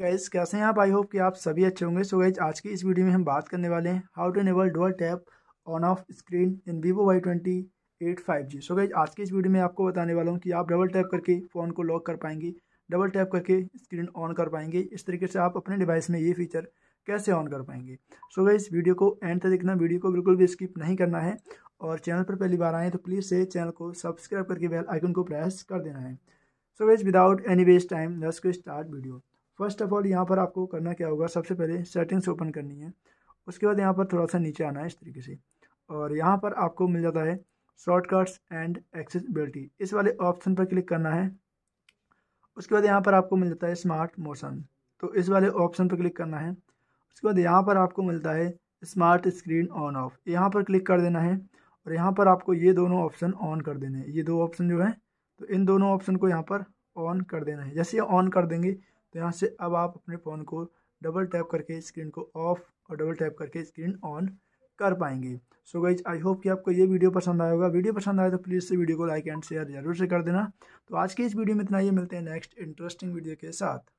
guys कैसे हैं आप आई होप कि आप सभी अच्छे होंगे सो गाइज आज की इस वीडियो में हम बात करने वाले हैं how to enable dual tap on off screen in Vivo Y twenty eight five G so guys आज की इस वीडियो में आपको बताने वाला हूँ कि आप डबल टैप करके फ़ोन को लॉक कर पाएंगे डबल टैप करके स्क्रीन ऑन कर पाएंगे इस तरीके से आप अपने डिवाइस में ये फीचर कैसे ऑन कर पाएंगे सो so गाइज वीडियो को एंड तक देखना वीडियो को बिल्कुल भी स्किप नहीं करना है और चैनल पर पहली बार आएँ तो प्लीज़ से चैनल को सब्सक्राइब करके बेल आइकन को प्रेस कर देना है so guys without any waste time let's start video first of all यहाँ पर आपको करना क्या होगा सबसे पहले सेटिंग्स ओपन करनी है उसके बाद यहाँ पर थोड़ा सा नीचे आना है इस तरीके से और यहाँ पर आपको मिल जाता है शॉर्टकट्स एंड एक्सेसिबिलिटी इस वाले ऑप्शन पर क्लिक करना है उसके बाद यहाँ पर आपको मिल जाता है स्मार्ट मोशन तो इस वाले ऑप्शन पर क्लिक करना है उसके बाद यहाँ पर आपको मिलता है स्मार्ट स्क्रीन ऑन ऑफ यहाँ पर क्लिक कर देना है और यहाँ पर आपको ये दोनों ऑप्शन ऑन कर देने हैं ये दो ऑप्शन जो है तो इन दोनों ऑप्शन को यहाँ पर ऑन कर देना है जैसे ऑन कर देंगे तो यहाँ से अब आप अपने फ़ोन को डबल टैप करके स्क्रीन को ऑफ और डबल टैप करके स्क्रीन ऑन कर पाएंगे सो गाइज आई होप कि आपको ये वीडियो पसंद आया होगा वीडियो पसंद आए तो प्लीज़ वीडियो को लाइक एंड शेयर जरूर से कर देना तो आज के इस वीडियो में इतना ही मिलते हैं नेक्स्ट इंटरेस्टिंग वीडियो के साथ